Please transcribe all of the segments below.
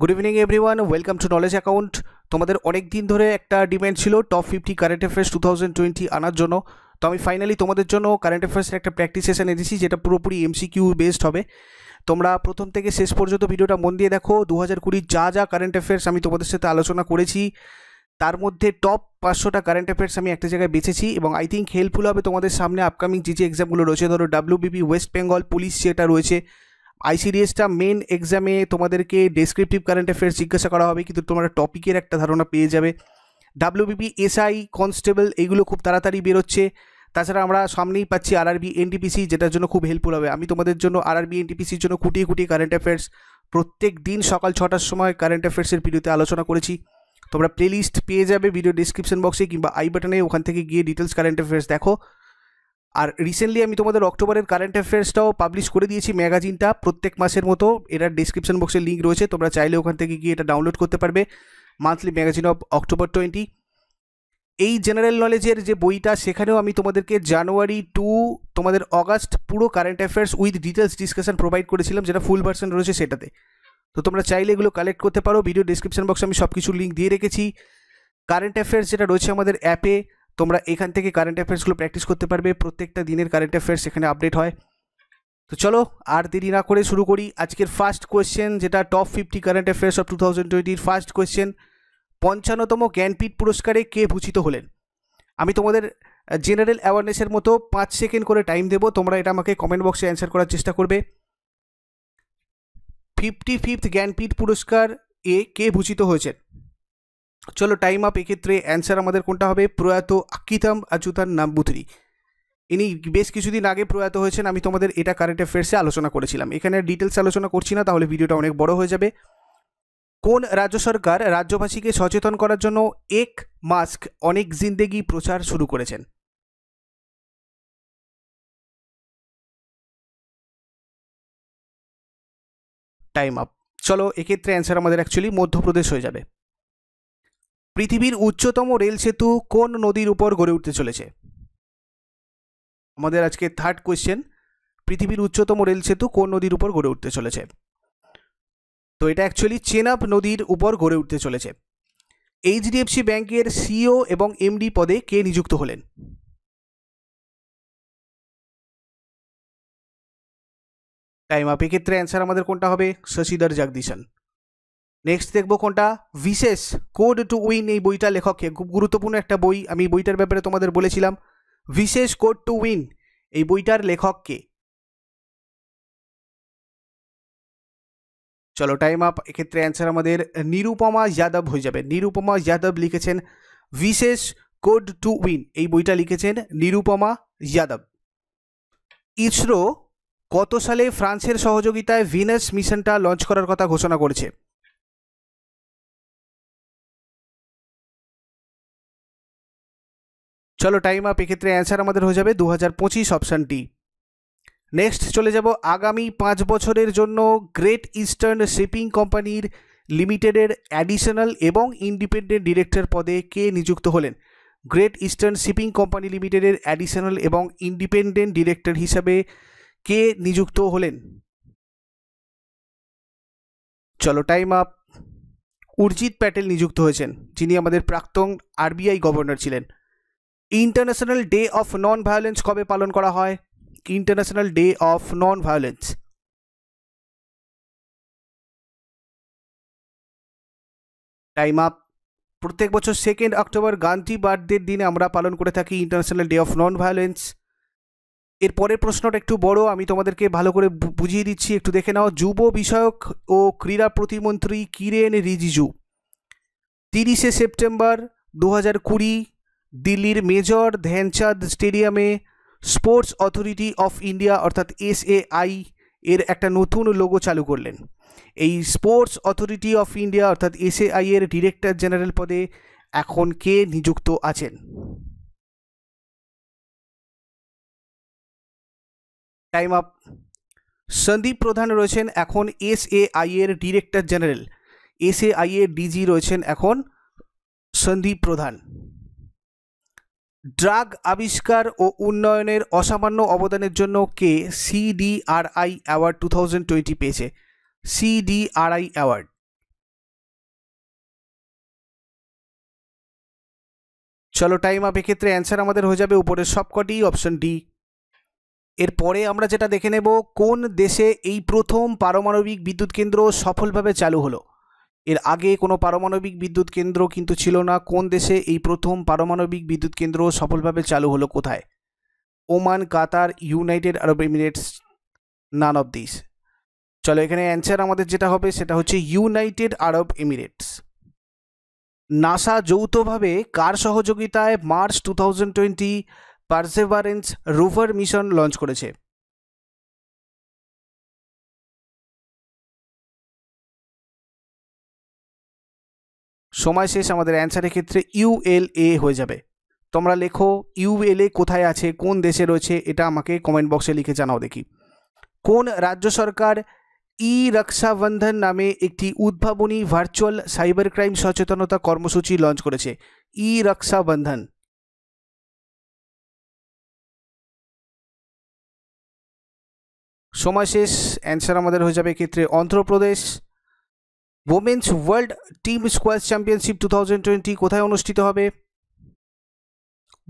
good evening one welcome to knowledge account তোমাদের অনেক দিন ধরে একটা ডিমান্ড ছিল top fifty current affairs two thousand twenty আনার জন্য তো আমি ফাইনালি তোমাদের জন্য কারেন্ট অ্যাফেয়ার্সের একটা প্র্যাকটিস সেশন এনেছি যেটা পুরোপুরি এমসিকিউ বেসড হবে তোমরা প্রথম থেকে শেষ পর্যন্ত ভিডিওটা মন দিয়ে দেখো দু হাজার কুড়ির যা যা কারেন্ট অ্যাফেয়ার্স আমি তোমাদের সাথে আলোচনা করেছি তার মধ্যে টপ পাঁচশোটা কারেন্ট অ্যাফেয়ার্স আমি একটা জায়গায় বেছেছি এবং আই থিঙ্ক হেল্পফুল হবে তোমাদের সামনে আপকামিং যে যে এক্সামগুলো রয়েছে ধরো ডাব্লিউবিপি ওয়েস্ট বেঙ্গল পুলিশ যেটা রয়েছে আইসিডিএসটা মেন এক্সামে তোমাদেরকে ডেসক্রিপটিভ কারেন্ট অ্যাফেয়ার্স জিজ্ঞাসা করা হবে কিন্তু তোমরা টপিকের একটা ধারণা পেয়ে যাবে ডাব্লিউবিপি এসআই কনস্টেবল এইগুলো খুব তাড়াতাড়ি বেরোচ্ছে তাছাড়া আমরা সামনেই পাচ্ছি আরআরবি এনটিপিসি যেটার জন্য খুব হেল্পফুল হবে আমি তোমাদের জন্য আরআরবি এনটিপিসির জন্য কুটিয়ে কুটিয়ে কারেন্ট অ্যাফেয়ার্স প্রত্যেক দিন সকাল ছটার সময় কারেন্ট অ্যাফেয়ার্সের ভিডিওতে আলোচনা করেছি তোমরা প্লেলিস্ট পেয়ে যাবে ভিডিও ডিসক্রিপশন বক্সে কিংবা আই বাটনে ওখান থেকে গিয়ে ডিটেলস কারেন্ট অ্যাফেয়ার্স দেখো আর রিসেন্টলি আমি তোমাদের অক্টোবরের কারেন্ট অ্যাফেয়ার্সটাও পাবলিশ করে দিয়েছি ম্যাগাজিনটা প্রত্যেক মাসের মতো এটার ডিসক্রিপশন বক্সে লিঙ্ক রয়েছে তোমরা চাইলে ওখান থেকে গিয়ে এটা ডাউনলোড করতে পারবে monthly magazine of October twenty এই জেনারেল নলেজের যে বইটা সেখানেও আমি তোমাদেরকে জানুয়ারি টু তোমাদের অগাস্ট পুরো current affairs with details discussion provide করেছিলাম যেটা ফুল ভার্সন রয়েছে সেটাতে তো তোমরা চাইলে এগুলো কালেক্ট করতে পারো ভিডিও ডিসক্রিপশন বক্সে আমি সব কিছু লিঙ্ক দিয়ে রেখেছি কারেন্ট অ্যাফেয়ার্স যেটা রয়েছে আমাদের অ্যাপে তোমরা এখান থেকে কারেন্ট অ্যাফেয়ার্সগুলো প্র্যাকটিস করতে পারবে প্রত্যেকটা দিনের কারেন্ট অ্যাফেয়ার্স এখানে আপডেট হয় তো চলো আর দেরি না করে শুরু করি আজকের ফার্স্ট কোয়েশ্চেন যেটা top fifty current affairs of two thousand টোয়েন্টির ফার্স্ট কোয়েশ্চেন পঞ্চান্নতম জ্ঞানপীঠ পুরস্কারে কে ভূষিত হলেন আমি তোমাদের জেনারেল অ্যাওয়ারনেসের মতো পাঁচ সেকেন্ড করে টাইম দেবো তোমরা এটা আমাকে কমেন্ট বক্সে অ্যান্সার করার চেষ্টা করবে ফিফটি ফিফথ জ্ঞানপীঠ পুরস্কার এ কে ভূষিত হয়েছেন চলো টাইম আপ এক্ষেত্রে অ্যান্সার আমাদের কোনটা হবে প্রয়াত আকিতাম আচুতার নাম নাম্বুতরি ইনি বেশ কিছুদিন আগে প্রয়াত হয়েছেন আমি তোমাদের এটা কারেন্ট অ্যাফেয়ার্সে আলোচনা করেছিলাম এখানে ডিটেলস আলোচনা করছি না তাহলে ভিডিওটা অনেক বড় হয়ে যাবে কোন রাজ্য সরকার রাজ্যবাসীকে সচেতন করার জন্য এক মাস্ক অনেক জিন্দেগি প্রচার শুরু করেছেন টাইম আপ চলো এক্ষেত্রে অ্যান্সার আমাদের অ্যাকচুয়ালি মধ্যপ্রদেশ হয়ে যাবে পৃথিবীর উচ্চতম রেল সেতু কোন নদীর উপর গড়ে উঠতে চলেছে আমাদের আজকে থার্ড কোয়েশ্চেন পৃথিবীর উচ্চতম রেল সেতু কোন নদীর উপর গড়ে উঠতে চলেছে তো এটা অ্যাকচুয়ালি চেনাব নদীর উপর গড়ে উঠতে চলেছে এইচডিএফসি ব্যাংকের সিও এবং এমডি পদে কে নিযুক্ত হলেন টাইম আপ এক্ষেত্রে অ্যান্সার আমাদের কোনটা হবে শশীধর জগদীশন নেক্সট দেখবো কোনটা বিশেষ কোড টু উইন এই বইটা লেখককে খুব গুরুত্বপূর্ণ একটা বই আমি বইটার ব্যাপারে তোমাদের বলেছিলাম বিশেষ কোড টু উইন এই বইটার লেখককে চলো টাইম আপ এক্ষেত্রে অ্যান্সার আমাদের নিরুপমা যাদব হয়ে যাবে নিরুপমা যাদব লিখেছেন বিশেষ কোড টু উইন এই বইটা লিখেছেন নিরুপমা যাদব ইসরো কত সালে ফ্রান্সের সহযোগিতায় ভিনাস মিশনটা লঞ্চ করার কথা ঘোষণা করেছে চলো টাইম আপ এক্ষেত্রে অ্যান্সার আমাদের হয়ে যাবে দু হাজার পঁচিশ অপশানটি নেক্সট চলে যাব আগামী পাঁচ বছরের জন্য গ্রেট ইস্টার্ন শিপিং কোম্পানির লিমিটেডের অ্যাডিশনাল এবং ইন্ডিপেন্ডেন্ট ডিরেক্টর পদে কে নিযুক্ত হলেন গ্রেট ইস্টার্ন শিপিং কোম্পানি লিমিটেডের অ্যাডিশনাল এবং ইন্ডিপেন্ডেন্ট ডিরেক্টর হিসাবে কে নিযুক্ত হলেন চলো টাইম আপ উর্জিত প্যাটেল নিযুক্ত হয়েছেন যিনি আমাদের প্রাক্তন আরবিআই গভর্নর ছিলেন International Day of Non Violence কবে পালন করা হয় International Day of Non Violence time up প্রত্যেক বছর সেকেন্ড অক্টোবর গান্ধী বার্থডের দিনে আমরা পালন করে থাকি International Day of Non Violence এর পরের প্রশ্নটা একটু বড় আমি তোমাদেরকে ভালো করে বুঝিয়ে দিচ্ছি একটু দেখে নাও যুব বিষয়ক ও ক্রীড়া প্রতিমন্ত্রী কিরেন রিজিজু তিরিশে সেপ্টেম্বর দু হাজার কুড়ি দিল্লির মেজর ধ্যানচাঁদ স্টেডিয়ামে স্পোর্টস অথরিটি অফ ইন্ডিয়া অর্থাৎ এস আই এর একটা নতুন লোগো চালু করলেন এই স্পোর্টস অথরিটি অফ ইন্ডিয়া অর্থাৎ এস এ আই এর ডিরেক্টর জেনারেল পদে এখন কে নিযুক্ত আছেন টাইম আপ সন্দীপ প্রধান রয়েছেন এখন এস এ আই এর director general S A I এর ডিজি রয়েছেন এখন সন্দীপ প্রধান ড্রাগ আবিষ্কার ও উন্নয়নের অসামান্য অবদানের জন্য কে CDRI award two thousand twenty পেয়েছে সিডিআরআই অ্যাওয়ার্ড চলো টাইম আপ এক্ষেত্রে অ্যান্সার আমাদের হয়ে যাবে উপরের সবকটি অপশন ডি এরপরে আমরা যেটা দেখে নেব কোন দেশে এই প্রথম পারমাণবিক বিদ্যুৎ কেন্দ্র সফলভাবে চালু হলো এর আগে কোনো পারমাণবিক বিদ্যুৎ কেন্দ্র কিন্তু ছিল না কোন দেশে এই প্রথম পারমাণবিক বিদ্যুৎ কেন্দ্র সফলভাবে চালু হলো কোথায় Oman Qatar United Arab Emirates none of this চলো এখানে অ্যান্সার আমাদের যেটা হবে সেটা হচ্ছে ইউনাইটেড আরব এমিরেটস নাসা যৌথভাবে কার সহযোগিতায় March two thousand twenty Perseverance rover mission launch করেছে সময় শেষ আমাদের অ্যান্সারের ক্ষেত্রে ইউএলএ হয়ে যাবে তোমরা লেখো ইউএলএ কোথায় আছে কোন দেশে রয়েছে এটা আমাকে কমেন্ট বক্সে লিখে জানাও দেখি কোন রাজ্য সরকার ই রক্ষাবন্ধন নামে একটি উদ্ভাবনী ভার্চুয়াল সাইবার ক্রাইম সচেতনতা কর্মসূচি লঞ্চ করেছে ই রক্ষাবন্ধন সময় শেষ অ্যান্সার আমাদের হয়ে যাবে ক্ষেত্রে Andhra Pradesh women's world team squash championship two thousand twenty কোথায় অনুষ্ঠিত হবে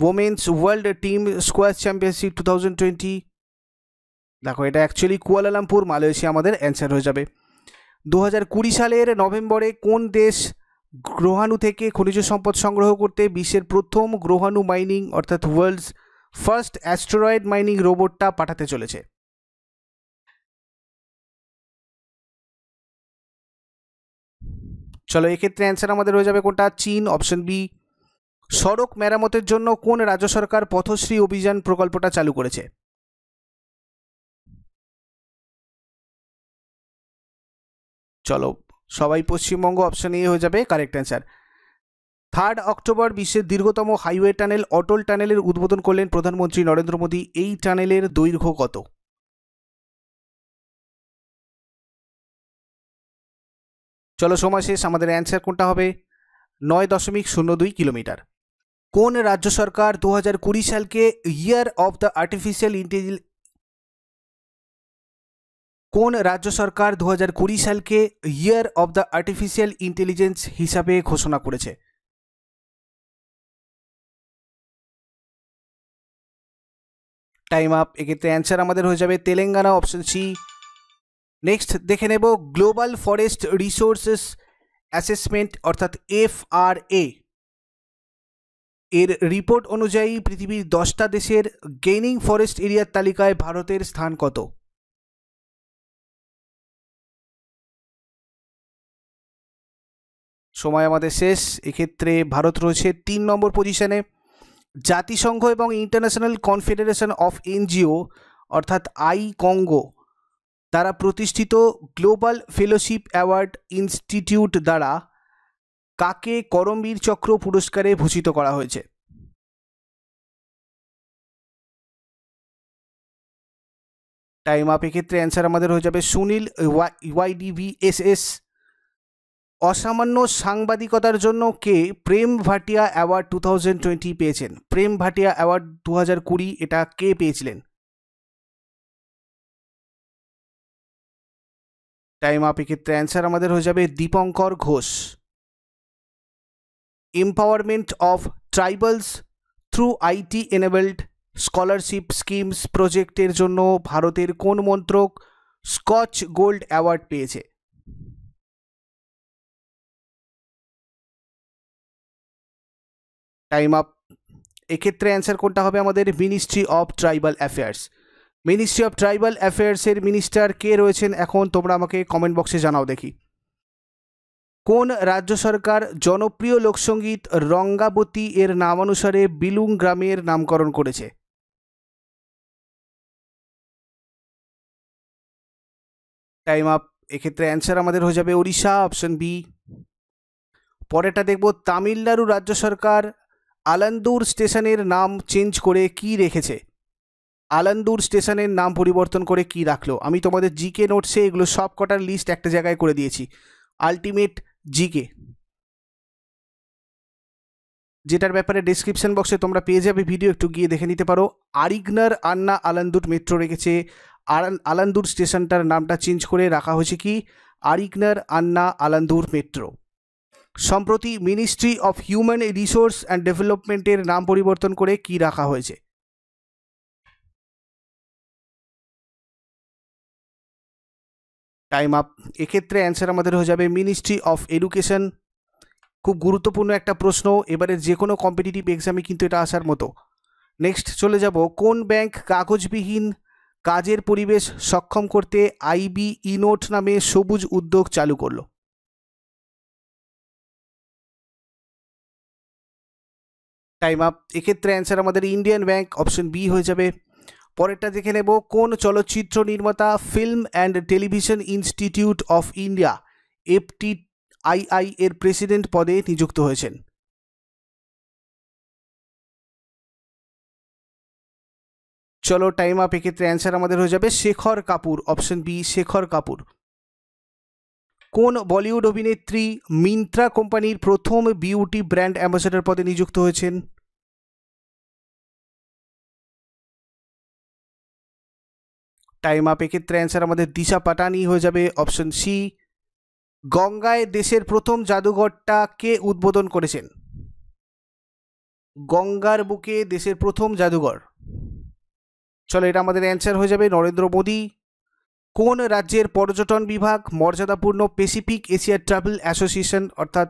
women's world team squash championship two thousand twenty দেখো এটা অ্যাকচুয়ালি কুয়ালালামপুর মালয়েশিয়া আমাদের অ্যান্সার হয়ে যাবে দু হাজার কুড়ি সালের নভেম্বরে কোন দেশ গ্রহাণু থেকে খনিজ সম্পদ সংগ্রহ করতে বিশ্বের প্রথম গ্রহাণু মাইনিং অর্থাৎ ওয়ার্ল্ডস ফার্স্ট অ্যাস্টেরয়েড মাইনিং রোবটটা পাঠাতে চলেছে চলো এক্ষেত্রে অ্যান্সার আমাদের হয়ে যাবে কোনটা চীন অপশন বি সড়ক মেরামতের জন্য কোন রাজ্য সরকার পথশ্রী অভিযান প্রকল্পটা চালু করেছে চলো সবাই পশ্চিমবঙ্গ অপশন এ হয়ে যাবে কারেক্ট অ্যান্সার থার্ড অক্টোবর বিশ্বের দীর্ঘতম হাইওয়ে টানেল অটল টানেলের উদ্বোধন করলেন প্রধানমন্ত্রী নরেন্দ্র মোদী এই টানেলের দৈর্ঘ্য কত চলো সময় শেষ আমাদের অ্যান্সার কোনটা হবে নয় দশমিক শূন্য দুই কিলোমিটার কোন রাজ্য সরকার দু হাজার কুড়ি সালকে year of the artificial intelligence কোন রাজ্য সরকার দু হাজার কুড়ি সালকে year of the artificial intelligence হিসাবে ঘোষণা করেছে টাইম আপ এক্ষেত্রে অ্যান্সার আমাদের হয়ে যাবে তেলেঙ্গানা অপশন সি নেক্সট দেখে নেব গ্লোবাল ফরেস্ট রিসোর্সেস অ্যাসেসমেন্ট অর্থাৎ এফ আর এ এর রিপোর্ট অনুযায়ী পৃথিবীর দশটা দেশের গেইনিং ফরেস্ট এরিয়ার তালিকায় ভারতের স্থান কত সময় আমাদের শেষ এক্ষেত্রে ভারত রয়েছে তিন নম্বর পজিশনে জাতিসংঘ এবং ইন্টারন্যাশনাল কনফেডারেশন অফ এনজিও অর্থাৎ আই কঙ্গো তারা প্রতিষ্ঠিত গ্লোবাল ফেলোশিপ অ্যাওয়ার্ড ইনস্টিটিউট দ্বারা কাকে করমবীর চক্র পুরস্কারে ভূষিত করা হয়েছে টাইম আপ এক্ষেত্রে অ্যান্সার আমাদের হয়ে যাবে সুনীল ওয়াইডিভি এস এস অসামান্য সাংবাদিকতার জন্য কে প্রেম ভাটিয়া অ্যাওয়ার্ড টু পেয়েছেন প্রেম ভাটিয়া অ্যাওয়ার্ড দু এটা কে পেয়েছিলেন টাইম আপ এক্ষেত্রে অ্যান্সার আমাদের হয়ে যাবে Dipankar Ghosh empowerment of tribals through IT enabled scholarship schemes প্রজেক্টের জন্য ভারতের কোন মন্ত্রক স্কচ গোল্ড অ্যাওয়ার্ড পেয়েছে টাইম আপ এক্ষেত্রে অ্যান্সার কোনটা হবে আমাদের ministry of tribal affairs ministry of tribal অ্যাফেয়ার্সের মিনিস্টার কে রয়েছেন এখন তোমরা আমাকে কমেন্ট বক্সে জানাও দেখি কোন রাজ্য সরকার জনপ্রিয় লোকসঙ্গীত রঙ্গাবতী এর নামানুসারে বিলুং গ্রামের নামকরণ করেছে টাইম আপ এক্ষেত্রে অ্যান্সার আমাদের হয়ে যাবে ওড়িশা অপশন বি পরেরটা দেখব তামিলনাড়ু রাজ্য সরকার আলান্দুর স্টেশনের নাম চেঞ্জ করে কি রেখেছে আলান্দুর স্টেশনের নাম পরিবর্তন করে কি রাখলো আমি তোমাদের জিকে নোটসে এগুলো সব কটার লিস্ট একটা জায়গায় করে দিয়েছি আলটিমেট জিকে যেটার ব্যাপারে ডিসক্রিপশন বক্সে তোমরা পেয়ে যাবে ভিডিও একটু গিয়ে দেখে নিতে পারো আরিগনার আন্না আলান্দুর মেট্রো রেখেছে আলান্দুর স্টেশনটার নামটা চেঞ্জ করে রাখা হয়েছে কি আরিগনার আন্না আলান্দুর মেট্রো সম্প্রতি ministry of human resource and ডেভেলপমেন্টের নাম পরিবর্তন করে কি রাখা হয়েছে টাইম আপ এক্ষেত্রে অ্যান্সার আমাদের হয়ে যাবে মিনিস্ট্রি অফ এডুকেশন খুব গুরুত্বপূর্ণ একটা প্রশ্ন এবারে যে কোনো কম্পিটিটিভ এক্সামে কিন্তু এটা আসার মতো নেক্সট চলে যাব কোন ব্যাংক কাগজবিহীন কাজের পরিবেশ সক্ষম করতে আইবি ইনোট নামে সবুজ উদ্যোগ চালু করলো টাইম আপ এক্ষেত্রে অ্যান্সার আমাদের ইন্ডিয়ান ব্যাংক অপশন বি হয়ে যাবে পরেরটা দেখে নেব কোন চলচ্চিত্র নির্মাতা film and television institute of India FT II এর প্রেসিডেন্ট পদে নিযুক্ত হয়েছেন চলো টাইম আপ এক্ষেত্রে অ্যান্সার আমাদের হয়ে যাবে শেখর কাপুর অপশন বি শেখর কাপুর কোন বলিউড অভিনেত্রী মিন্ত্রা কোম্পানির প্রথম বিউটি ব্র্যান্ড অ্যাম্বাসেডর পদে নিযুক্ত হয়েছেন তাই মাপেক্ষেত্রে অ্যান্সার আমাদের দিশা পাটানি হয়ে যাবে অপশন সি গঙ্গায় দেশের প্রথম জাদুঘরটা কে উদ্বোধন করেছেন গঙ্গার বুকে দেশের প্রথম জাদুঘর চলো এটা আমাদের অ্যান্সার হয়ে যাবে নরেন্দ্র মোদী কোন রাজ্যের পর্যটন বিভাগ মর্যাদাপূর্ণ প্যাসিফিক এশিয়া ট্রাভেল অ্যাসোসিয়েশন অর্থাৎ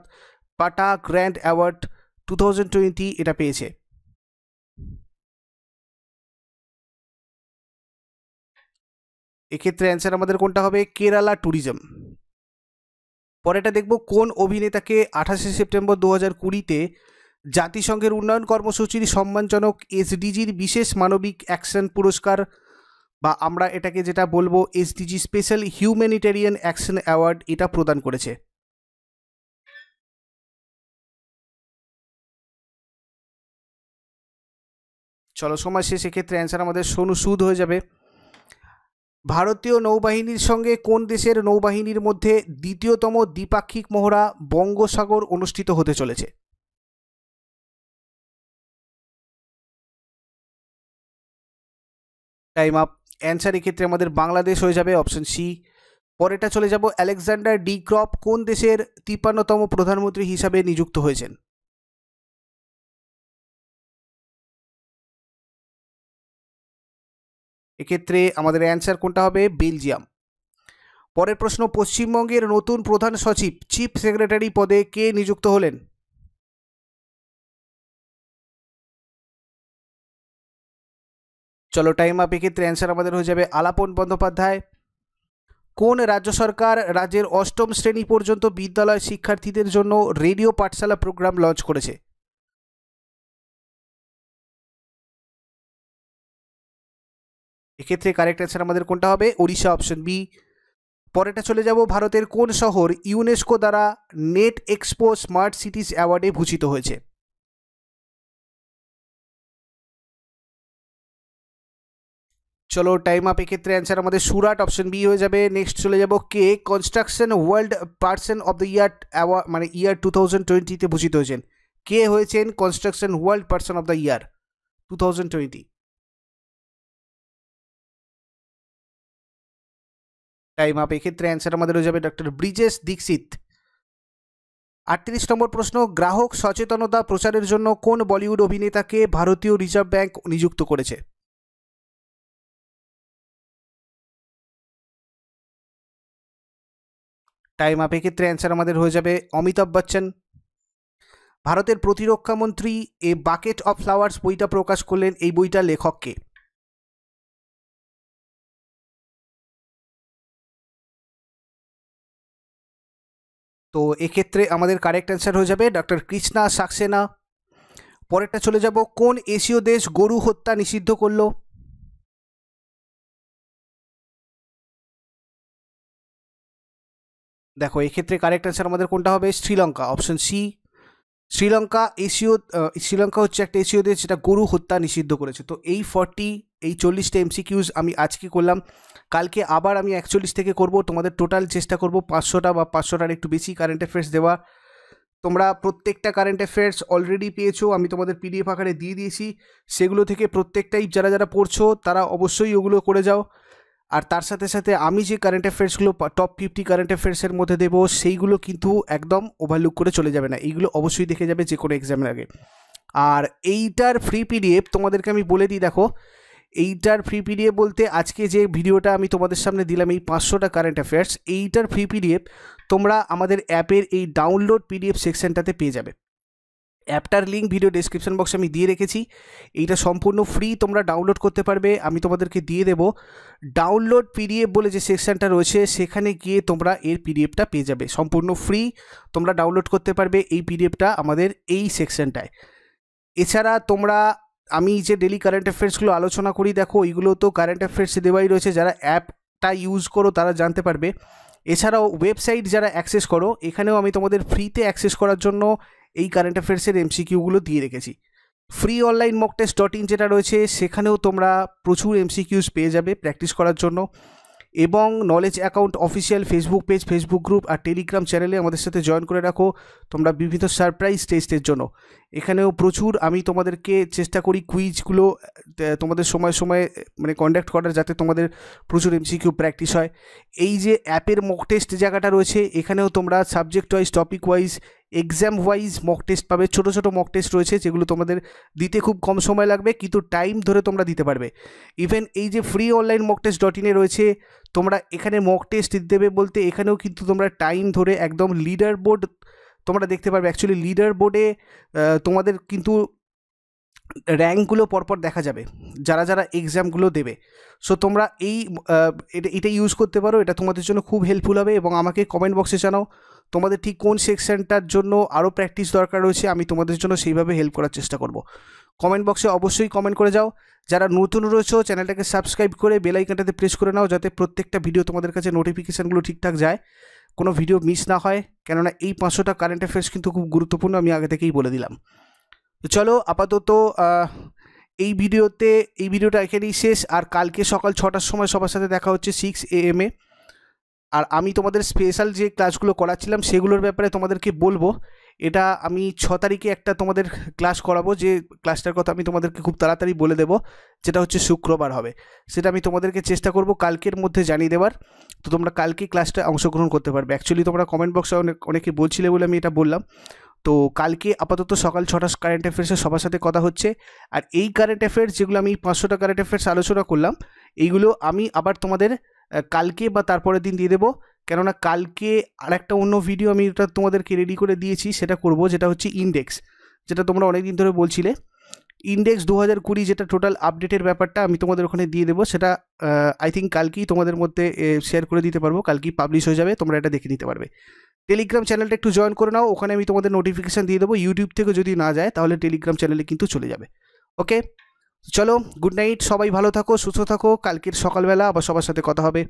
পাটা গ্র্যান্ড অ্যাওয়ার্ড টু এটা পেয়েছে এক্ষেত্রে অ্যান্সার আমাদের কোনটা হবে কেরালা ট্যুরিজম পরেটা দেখব কোন অভিনেতাকে আঠাশে সেপ্টেম্বর দু হাজার কুড়িতে জাতিসংঘের উন্নয়ন কর্মসূচির সম্মানজনক এসডিজির বিশেষ মানবিক অ্যাকশন পুরস্কার বা আমরা এটাকে যেটা বলবো SDG special humanitarian action award এটা প্রদান করেছে চলো সময় শেষ এক্ষেত্রে অ্যান্সার আমাদের সোনু সুদ হয়ে যাবে ভারতীয় নৌবাহিনীর সঙ্গে কোন দেশের নৌবাহিনীর মধ্যে দ্বিতীয়তম দ্বিপাক্ষিক মহড়া বঙ্গোসাগর অনুষ্ঠিত হতে চলেছে টাইম আপ অ্যান্সার এক্ষেত্রে আমাদের বাংলাদেশ হয়ে যাবে অপশন সি পরেটা চলে যাব আলেকজান্ডার ডি ক্রপ কোন দেশের তিপ্পান্নতম প্রধানমন্ত্রী হিসাবে নিযুক্ত হয়েছেন এক্ষেত্রে আমাদের অ্যান্সার কোনটা হবে বেলজিয়াম পরের প্রশ্ন পশ্চিমবঙ্গের নতুন প্রধান সচিব চিফ সেক্রেটারি পদে কে নিযুক্ত হলেন চলো টাইম আপ এক্ষেত্রে অ্যান্সার আমাদের হয়ে যাবে আলাপন বন্দ্যোপাধ্যায় কোন রাজ্য সরকার রাজ্যের অষ্টম শ্রেণী পর্যন্ত বিদ্যালয় শিক্ষার্থীদের জন্য রেডিও পাঠশালা প্রোগ্রাম লঞ্চ করেছে এক্ষেত্রে কারেক্ট অ্যান্সার আমাদের কোনটা হবে ওড়িশা অপশন বি পরেটা চলে যাব ভারতের কোন শহর ইউনেস্কো দ্বারা নেট এক্সপো স্মার্ট সিটিজ অ্যাওয়ার্ডে ভূষিত হয়েছে চলো টাইম আপ এক্ষেত্রে অ্যান্সার আমাদের সুরাট অপশন বি হয়ে যাবে নেক্সট চলে যাব কে construction world person of the year award মানে ইয়ার টু থাউজেন্ড টোয়েন্টিতে ভূষিত হয়েছেন কে হয়েছেন construction world person of the year two thousand twenty time up এক্ষেত্রে অ্যান্সার আমাদের হয়ে যাবে ডক্টর ব্রিজেশ দীক্ষিত আটত্রিশ নম্বর প্রশ্ন গ্রাহক সচেতনতা প্রচারের জন্য কোন বলিউড অভিনেতাকে ভারতীয় রিজার্ভ ব্যাংক নিযুক্ত করেছে টাইম আপ এক্ষেত্রে অ্যান্সার আমাদের হয়ে যাবে অমিতাভ বচ্চন ভারতের প্রতিরক্ষামন্ত্রী এ বাকেট অফ ফ্লাওয়ার্স বইটা প্রকাশ করলেন এই বইটা লেখককে তো এক্ষেত্রে আমাদের কারেক্ট অ্যান্সার হয়ে যাবে ডক্টর কৃষ্ণা সাক্সেনা পরেরটা চলে যাব কোন এশীয় দেশ গরু হত্যা নিষিদ্ধ করলো দেখো এক্ষেত্রে কারেক্ট অ্যান্সার আমাদের কোনটা হবে শ্রীলঙ্কা অপশন সি শ্রীলঙ্কা এশীয় শ্রীলঙ্কা হচ্ছে একটা এশীয় দেশ যেটা গরু হত্যা নিষিদ্ধ করেছে তো এই ফর্টি এই চল্লিশটা এমসিকিউজ আমি আজকে করলাম কালকে আবার আমি একচল্লিশ থেকে করব তোমাদের টোটাল চেষ্টা করব পাঁচশোটা বা পাঁচশোটার একটু বেশি কারেন্ট অ্যাফেয়ার্স দেওয়া তোমরা প্রত্যেকটা কারেন্ট অ্যাফেয়ার্স অলরেডি পেয়েছো আমি তোমাদের পিডিএফ আকারে দিয়ে দিয়েছি সেগুলো থেকে প্রত্যেকটাই যারা যারা পড়ছো তারা অবশ্যই ওগুলো করে যাও আর তার সাথে সাথে আমি যে কারেন্ট অ্যাফেয়ার্সগুলো টপ ফিফটি কারেন্ট অ্যাফেয়ার্সের মধ্যে দেবো সেইগুলো কিন্তু একদম ওভারলুক করে চলে যাবে না এইগুলো অবশ্যই দেখে যাবে যে কোনো এক্সামের আগে আর এইটার ফ্রি পিডিএফ তোমাদেরকে আমি বলে দিই দেখো এইটার ফ্রি পিডিএফ বলতে আজকে যে ভিডিওটা আমি তোমাদের সামনে দিলাম এই পাঁচশোটা কারেন্ট অ্যাফেয়ার্স এইটার ফ্রি পিডিএফ তোমরা আমাদের অ্যাপের এই ডাউনলোড পিডিএফ সেকশনটাতে পেয়ে যাবে অ্যাপটার লিঙ্ক ভিডিও ডিসক্রিপশন বক্সে আমি দিয়ে রেখেছি এইটা সম্পূর্ণ ফ্রি তোমরা ডাউনলোড করতে পারবে আমি তোমাদেরকে দিয়ে দেব ডাউনলোড পিডিএফ বলে যে সেকশানটা রয়েছে সেখানে গিয়ে তোমরা এর পিডিএফটা পেয়ে যাবে সম্পূর্ণ ফ্রি তোমরা ডাউনলোড করতে পারবে এই পিডিএফটা আমাদের এই সেকশানটায় এছাড়া তোমরা আমি যে ডেলি কারেন্ট অ্যাফেয়ার্সগুলো আলোচনা করি দেখো ওইগুলো তো কারেন্ট অ্যাফেয়ার্স দেওয়াই রয়েছে যারা অ্যাপটা ইউজ করো তারা জানতে পারবে এছাড়াও ওয়েবসাইট যারা অ্যাক্সেস করো এখানেও আমি তোমাদের ফ্রিতে অ্যাক্সেস করার জন্য এই কারেন্ট অ্যাফেয়ার্সের এমসিকিউগুলো দিয়ে রেখেছি free online mock test dot in যেটা রয়েছে সেখানেও তোমরা প্রচুর এমসিকিউস পেয়ে যাবে প্র্যাকটিস করার জন্য এবং knowledge account official Facebook page Facebook group আর টেলিগ্রাম চ্যানেলে আমাদের সাথে জয়েন করে রাখো তোমরা বিভিন্ন সারপ্রাইজ টেস্টের জন্য এখানেও প্রচুর আমি তোমাদেরকে চেষ্টা করি কুইজগুলো তোমাদের সময় সময়ে মানে কন্ডাক্ট করার যাতে তোমাদের প্রচুর এমসিকিউ প্র্যাকটিস হয় এই যে অ্যাপের মক টেস্ট জায়গাটা রয়েছে এখানেও তোমরা subject wise topic wise exam wise mock test পাবে ছোটো ছোটো মক টেস্ট রয়েছে যেগুলো তোমাদের দিতে খুব কম সময় লাগবে কিন্তু টাইম ধরে তোমরা দিতে পারবে ইভেন এই যে free online mock test dot ইনে রয়েছে তোমরা এখানে মক টেস্ট দেবে বলতে এখানেও কিন্তু তোমরা টাইম ধরে একদম লিডার বোর্ড তোমরা দেখতে পারবে অ্যাকচুয়ালি লিডার বোর্ডে তোমাদের কিন্তু র্যাঙ্কগুলো পরপর দেখা যাবে যারা যারা এক্সামগুলো দেবে সো তোমরা এই এটা এটা ইউজ করতে পারো এটা তোমাদের জন্য খুব হেল্পফুল হবে এবং আমাকে কমেন্ট বক্সে জানাও তোমাদের ঠিক কোন সেকশনটার জন্য আরও প্র্যাকটিস দরকার রয়েছে আমি তোমাদের জন্য সেইভাবে হেল্প করার চেষ্টা করব কমেন্ট বক্সে অবশ্যই কমেন্ট করে যাও যারা নতুন রয়েছে চ্যানেলটাকে সাবস্ক্রাইব করে বেলাইকানটাতে প্রেস করে নাও যাতে প্রত্যেকটা ভিডিও তোমাদের কাছে নোটিফিকেশানগুলো ঠিকঠাক যায় কোনো ভিডিও মিস না হয় কেননা এই পাঁচশোটা কারেন্ট অ্যাফেয়ার্স কিন্তু খুব গুরুত্বপূর্ণ আমি আগে থেকেই বলে দিলাম তো চলো আপাতত এই ভিডিওতে এই ভিডিওটা এখানেই শেষ আর কালকে সকাল ছটার সময় সবার সাথে দেখা হচ্ছে সিক্স এ এম এ আর আমি তোমাদের স্পেশাল যে ক্লাসগুলো করাচ্ছিলাম সেগুলোর ব্যাপারে তোমাদেরকে বলবো এটা আমি ছ তারিখে একটা তোমাদের ক্লাস করাবো যে ক্লাসটার কথা আমি তোমাদেরকে খুব তাড়াতাড়ি বলে দেবো যেটা হচ্ছে শুক্রবার হবে সেটা আমি তোমাদেরকে চেষ্টা করব কালকের মধ্যে জানিয়ে দেওয়ার তো তোমরা কালকে ক্লাসটা অংশগ্রহণ করতে পারবে অ্যাকচুয়ালি তোমরা কমেন্ট বক্সে অনেক অনেকে বলছিলে বলে আমি এটা বললাম তো কালকে আপাতত সকাল ছটার কারেন্ট অ্যাফেয়ার্সে সবার সাথে কথা হচ্ছে আর এই কারেন্ট অ্যাফেয়ার্স যেগুলো আমি পাঁচশোটা কারেন্ট অ্যাফেয়ার্স আলোচনা করলাম এইগুলো আমি আবার তোমাদের কালকে বা তারপরের দিন দিয়ে দেবো কেননা কালকে আর একটা অন্য ভিডিও আমি এটা তোমাদেরকে রেডি করে দিয়েছি সেটা করব যেটা হচ্ছে ইন্ডেক্স যেটা তোমরা অনেক দিন ধরে বলছিলে ইন্ডেক্স দু হাজার কুড়ি যেটা টোটাল আপডেটের ব্যাপারটা আমি তোমাদের ওখানে দিয়ে দেবো সেটা আই থিঙ্ক কালকেই তোমাদের মধ্যে শেয়ার করে দিতে পারবো কালকেই পাবলিশ হয়ে যাবে তোমরা এটা দেখে নিতে পারবে টেলিগ্রাম চ্যানেলটা একটু জয়েন করে নাও ওখানে আমি তোমাদের নোটিফিকেশান দিয়ে দেবো ইউটিউব থেকে যদি না যায় তাহলে টেলিগ্রাম চ্যানেলে কিন্তু চলে যাবে ওকে চলো গুড নাইট সবাই ভালো থাকো সুস্থ থাকো কালকের সকালবেলা আবার সবার সাথে কথা হবে